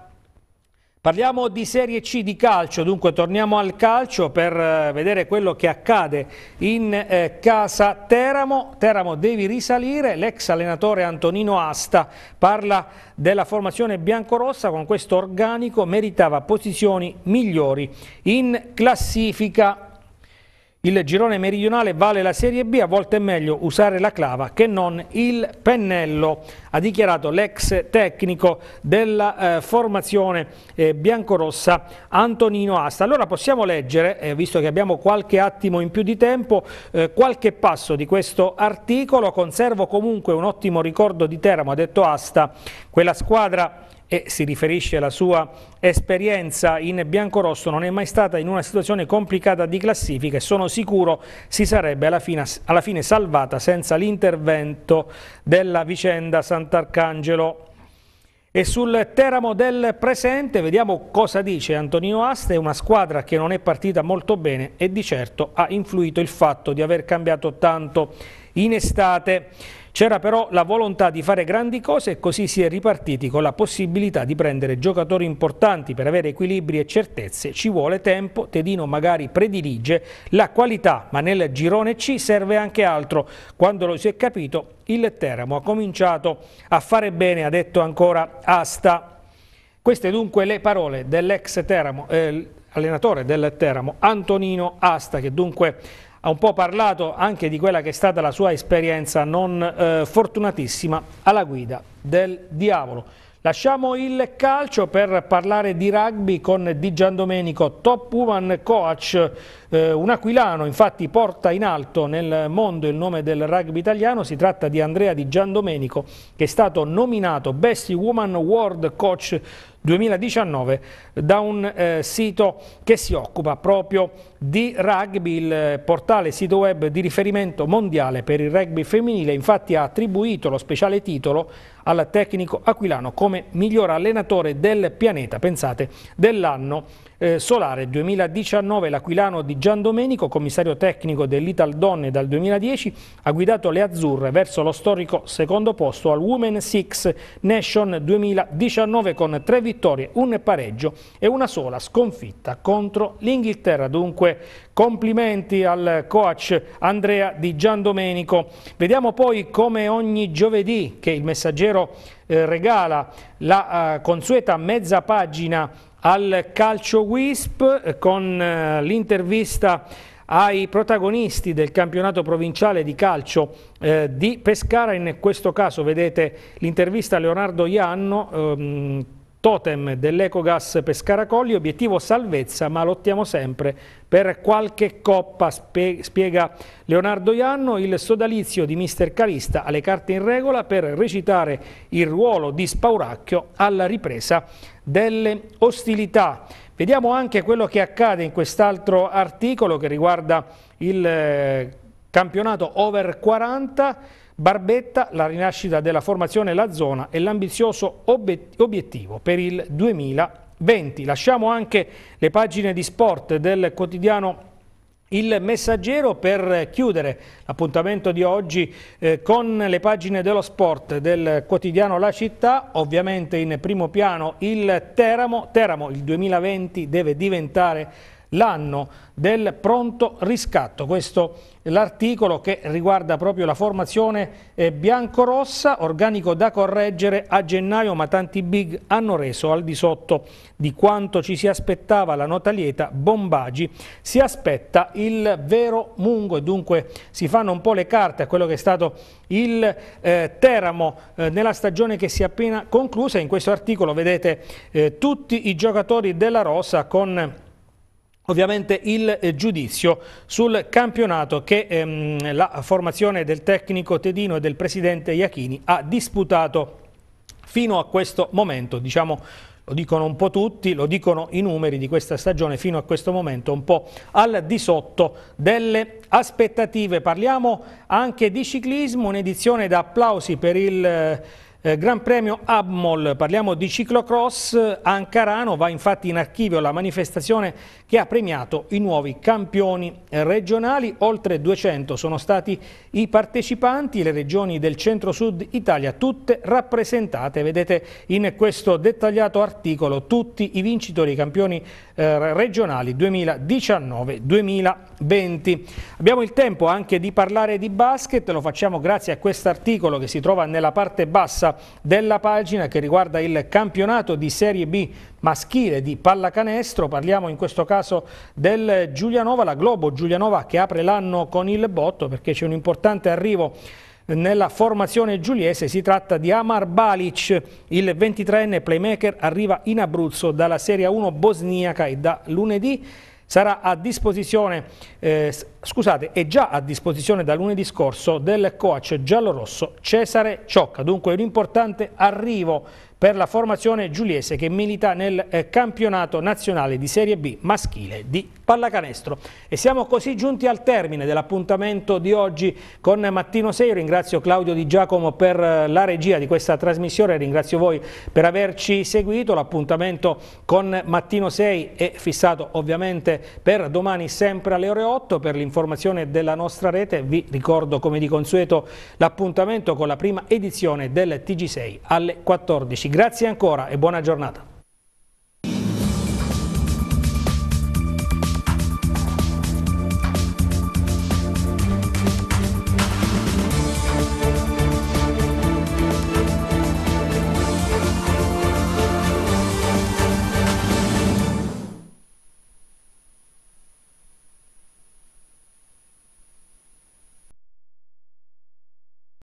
Parliamo di Serie C di calcio, dunque torniamo al calcio per eh, vedere quello che accade in eh, casa Teramo. Teramo devi risalire, l'ex allenatore Antonino Asta parla della formazione biancorossa, con questo organico meritava posizioni migliori in classifica. Il girone meridionale vale la Serie B, a volte è meglio usare la clava che non il pennello, ha dichiarato l'ex tecnico della eh, formazione eh, biancorossa Antonino Asta. Allora possiamo leggere, eh, visto che abbiamo qualche attimo in più di tempo, eh, qualche passo di questo articolo. Conservo comunque un ottimo ricordo di Teramo, ha detto Asta, quella squadra e si riferisce alla sua esperienza in biancorosso, non è mai stata in una situazione complicata di classifica e sono sicuro si sarebbe alla fine, alla fine salvata senza l'intervento della vicenda Sant'Arcangelo. E sul Teramo del presente vediamo cosa dice Antonino Aste, una squadra che non è partita molto bene e di certo ha influito il fatto di aver cambiato tanto in estate. C'era però la volontà di fare grandi cose e così si è ripartiti con la possibilità di prendere giocatori importanti per avere equilibri e certezze. Ci vuole tempo, Tedino magari predilige la qualità, ma nel girone C serve anche altro. Quando lo si è capito, il Teramo ha cominciato a fare bene, ha detto ancora Asta. Queste dunque le parole dell'ex Teramo, eh, allenatore del Teramo, Antonino Asta, che dunque ha un po' parlato anche di quella che è stata la sua esperienza non eh, fortunatissima alla guida del diavolo. Lasciamo il calcio per parlare di rugby con Di Giandomenico, top woman coach eh, un aquilano infatti porta in alto nel mondo il nome del rugby italiano, si tratta di Andrea Di Giandomenico che è stato nominato Best Woman World Coach 2019 da un eh, sito che si occupa proprio di rugby, il portale sito web di riferimento mondiale per il rugby femminile, infatti ha attribuito lo speciale titolo al tecnico aquilano come miglior allenatore del pianeta, pensate, dell'anno eh, solare 2019 l'Aquilano di Gian Domenico, commissario tecnico dell'Ital Donne dal 2010, ha guidato le azzurre verso lo storico secondo posto al Women 6 Nation 2019 con tre vittorie, un pareggio e una sola sconfitta contro l'Inghilterra. Dunque complimenti al coach Andrea Di Gian Domenico. Vediamo poi come ogni giovedì che il messaggero eh, regala la eh, consueta mezza pagina al Calcio Wisp con eh, l'intervista ai protagonisti del campionato provinciale di calcio eh, di Pescara, in questo caso vedete l'intervista a Leonardo Ianno, ehm, Totem dell'Ecogas Pescaracolli, obiettivo salvezza ma lottiamo sempre per qualche coppa, spiega Leonardo Ianno, il sodalizio di mister Calista alle carte in regola per recitare il ruolo di spauracchio alla ripresa delle ostilità. Vediamo anche quello che accade in quest'altro articolo che riguarda il eh, campionato over 40, Barbetta, la rinascita della formazione La Zona e l'ambizioso obiettivo per il 2020. Lasciamo anche le pagine di sport del quotidiano il messaggero per chiudere l'appuntamento di oggi eh, con le pagine dello sport del quotidiano La Città, ovviamente in primo piano il Teramo, Teramo il 2020 deve diventare l'anno del pronto riscatto. Questo è l'articolo che riguarda proprio la formazione eh, biancorossa, organico da correggere a gennaio, ma tanti big hanno reso al di sotto di quanto ci si aspettava la nota lieta, Bombagi si aspetta il vero mungo e dunque si fanno un po' le carte a quello che è stato il eh, Teramo eh, nella stagione che si è appena conclusa. In questo articolo vedete eh, tutti i giocatori della Rossa con Ovviamente il eh, giudizio sul campionato che ehm, la formazione del tecnico Tedino e del presidente Iachini ha disputato fino a questo momento, diciamo lo dicono un po' tutti, lo dicono i numeri di questa stagione fino a questo momento un po' al di sotto delle aspettative. Parliamo anche di ciclismo, un'edizione da applausi per il eh, eh Gran Premio Abmol, parliamo di ciclocross, Ancarano va infatti in archivio la manifestazione che ha premiato i nuovi campioni regionali. Oltre 200 sono stati i partecipanti, le regioni del centro-sud Italia tutte rappresentate. Vedete in questo dettagliato articolo tutti i vincitori i campioni eh, regionali 2019-2020. Abbiamo il tempo anche di parlare di basket, lo facciamo grazie a questo articolo che si trova nella parte bassa della pagina che riguarda il campionato di Serie B maschile di pallacanestro, parliamo in questo caso del Giulianova, la Globo Giulianova che apre l'anno con il botto perché c'è un importante arrivo nella formazione giuliese si tratta di Amar Balic, il 23enne playmaker arriva in Abruzzo dalla Serie 1 bosniaca e da lunedì sarà a disposizione, eh, scusate, è già a disposizione da lunedì scorso del coach giallorosso Cesare Ciocca, dunque un importante arrivo per la formazione giuliese che milita nel eh, campionato nazionale di Serie B maschile di pallacanestro. E siamo così giunti al termine dell'appuntamento di oggi con Mattino 6. ringrazio Claudio Di Giacomo per eh, la regia di questa trasmissione, ringrazio voi per averci seguito. L'appuntamento con Mattino 6 è fissato ovviamente per domani sempre alle ore 8. Per l'informazione della nostra rete vi ricordo come di consueto l'appuntamento con la prima edizione del TG6 alle 14. Grazie ancora e buona giornata.